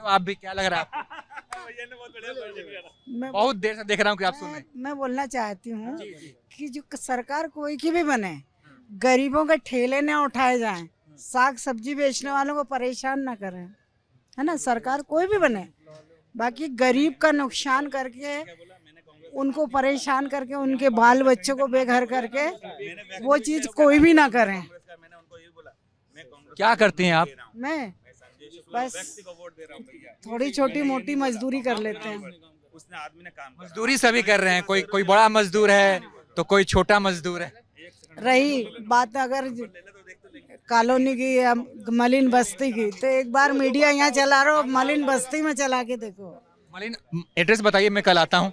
हो तो आप भी क्या लग रहा है बहुत देर से देख रहा हूँ आप सुन मैं बोलना चाहती हूँ कि जो सरकार कोई की भी बने गरीबों के ठेले न उठाए जाएं साग सब्जी बेचने वालों को परेशान ना करें है ना सरकार कोई भी बने बाकी गरीब का नुकसान करके उनको परेशान करके उनके बाल बच्चों को बेघर करके वो चीज कोई भी ना करें क्या करती हैं आप मैं बस थोड़ी छोटी मोटी मजदूरी कर लेते हैं उसने आदमी ने काम मजदूरी सभी कर रहे हैं कोई कोई बड़ा मजदूर है तो कोई छोटा मजदूर है रही बात अगर तो कॉलोनी की या मलिन बस्ती की तो एक बार मीडिया यहाँ चला रहा हो मलिन बस्ती में चला के देखो मलिन एड्रेस बताइए मैं कल आता हूँ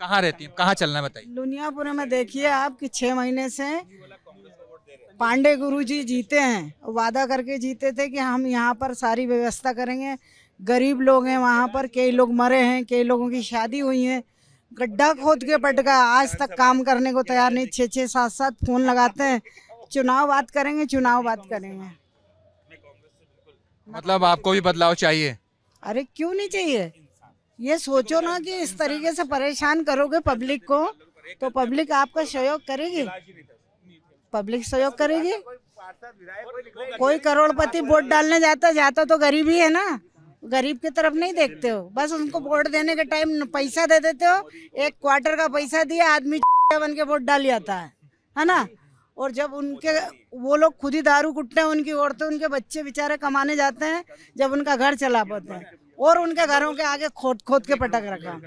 कहाँ रहती हूँ कहाँ चलना बताइए लुनियापुर में देखिए आप कि छह महीने से पांडे गुरु जी जीते हैं वादा करके जीते थे कि हम यहाँ पर सारी व्यवस्था करेंगे गरीब लोग हैं वहाँ पर कई लोग मरे हैं कई लोगों की शादी हुई है गड्ढा खोद के पटका आज तक काम करने को तैयार नहीं छः छः सात सात फोन लगाते हैं चुनाव बात करेंगे चुनाव बात करेंगे मतलब आपको भी बदलाव चाहिए अरे क्यों नहीं चाहिए ये सोचो ना कि इस तरीके से परेशान करोगे पब्लिक को तो पब्लिक आपका सहयोग करेगी पब्लिक सहयोग करेगी कोई करोड़पति वोट डालने जाता जाता तो गरीब ही है ना गरीब की तरफ नहीं देखते हो बस उनको वोट देने के टाइम पैसा दे देते हो एक क्वार्टर का पैसा दिया आदमी बन के वोट डाल जाता है है ना और जब उनके वो लोग खुद ही दारू कुटते हैं उनकी औरतें उनके बच्चे बेचारे कमाने जाते हैं जब उनका घर चला पाते हैं और उनके घरों के आगे खोद खोद के पटक रखा